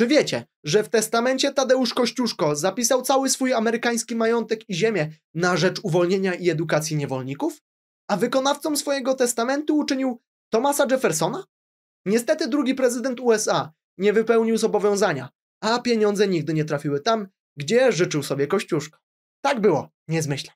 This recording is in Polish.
Czy wiecie, że w testamencie Tadeusz Kościuszko zapisał cały swój amerykański majątek i ziemię na rzecz uwolnienia i edukacji niewolników? A wykonawcą swojego testamentu uczynił Thomasa Jeffersona? Niestety drugi prezydent USA nie wypełnił zobowiązania, a pieniądze nigdy nie trafiły tam, gdzie życzył sobie Kościuszko. Tak było, nie zmyślam.